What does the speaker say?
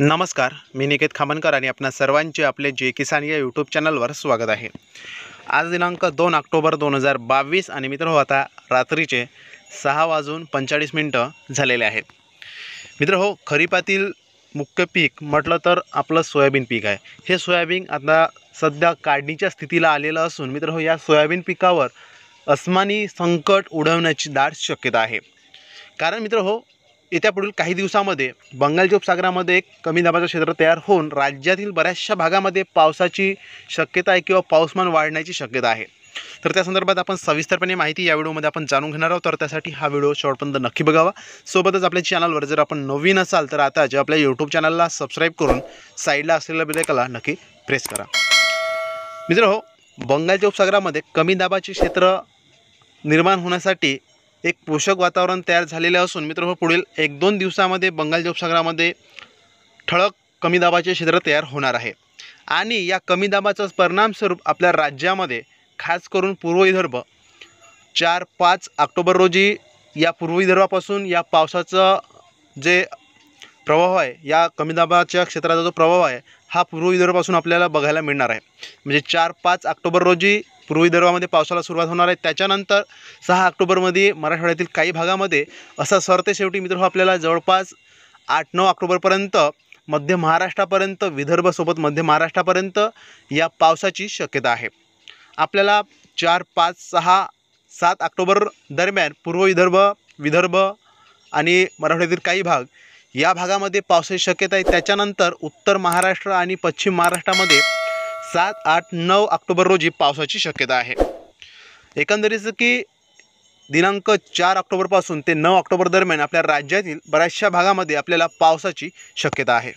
नमस्कार मी निकेत खामनकर आणि आपणा सर्वांचे आपले जे किसान या यूट्यूब चॅनलवर स्वागत आहे आज दिनांक दोन ऑक्टोबर दोन हजार बावीस आणि मित्र हो आता रात्रीचे सहा वाजून पंचेचाळीस मिनटं झालेले आहेत मित्र हो खरीपातील मुख्य पीक म्हटलं तर आपलं सोयाबीन पीक आहे हे सोयाबीन आता सध्या काढणीच्या स्थितीला आलेलं असून मित्र हो या सोयाबीन पिकावर अस्मानी संकट उडवण्याची दाट शक्यता आहे कारण मित्र हो येत्या पुढील काही दिवसामध्ये बंगालच्या उपसागरामध्ये एक कमी दाबाचं क्षेत्र तयार होऊन राज्यातील बऱ्याचशा भागामध्ये पावसाची शक्यता आहे किंवा पाऊसमान वाढण्याची शक्यता आहे तर त्या संदर्भात आपण सविस्तरपणे माहिती या व्हिडिओमध्ये आपण जाणून घेणार आहोत तर त्यासाठी हा व्हिडिओ शॉर्टपर्यंत नक्की बघावा सोबतच आपल्या चॅनलवर जर आपण नवीन असाल तर आता जे आपल्या यूट्यूब चॅनलला सबस्क्राईब करून साईडला असलेल्या बेलायकला नक्की प्रेस करा मित्र हो बंगालच्या उपसागरामध्ये कमी दाबाचे क्षेत्र निर्माण होण्यासाठी एक पोषक वातावरण तयार झालेलं असून मित्र पुढील एक दोन दिवसामध्ये बंगाल जोपसागरामध्ये ठळक कमी दाबाचे क्षेत्र तयार होणार आहे आणि या कमी दाबाचा परिणामस्वरूप आपल्या राज्यामध्ये खास करून पूर्व विदर्भ चार पाच ऑक्टोबर रोजी या पूर्व विदर्भापासून या पावसाचं जे प्रभाव आहे या कमी दाबाच्या क्षेत्राचा जो प्रभाव आहे हा पूर्व विदर्भापासून आपल्याला बघायला मिळणार आहे म्हणजे चार पाच ऑक्टोबर रोजी पूर्वी विदर्भामध्ये पावसाला सुरुवात होणार आहे त्याच्यानंतर सहा ऑक्टोबरमध्ये मराठवाड्यातील काही भागामध्ये असा सरते शेवटी मित्र हो आपल्याला जवळपास आठ नऊ ऑक्टोबरपर्यंत मध्य महाराष्ट्रापर्यंत विदर्भसोबत मध्य महाराष्ट्रापर्यंत या पावसाची शक्यता आहे आपल्याला चार पाच सहा सात ऑक्टोबर दरम्यान पूर्व विदर्भ विदर्भ आणि मराठवाड्यातील काही भाग या भागामध्ये पावसाची शक्यता आहे त्याच्यानंतर उत्तर महाराष्ट्र आणि पश्चिम महाराष्ट्रामध्ये सात आठ नऊ ऑक्टोबर रोजी पावसाची शक्यता आहे एकंदरीत की दिनांक चार ऑक्टोबरपासून ते नऊ ऑक्टोबर दरम्यान आपल्या राज्यातील बऱ्याचशा भागामध्ये आपल्याला पावसाची शक्यता आहे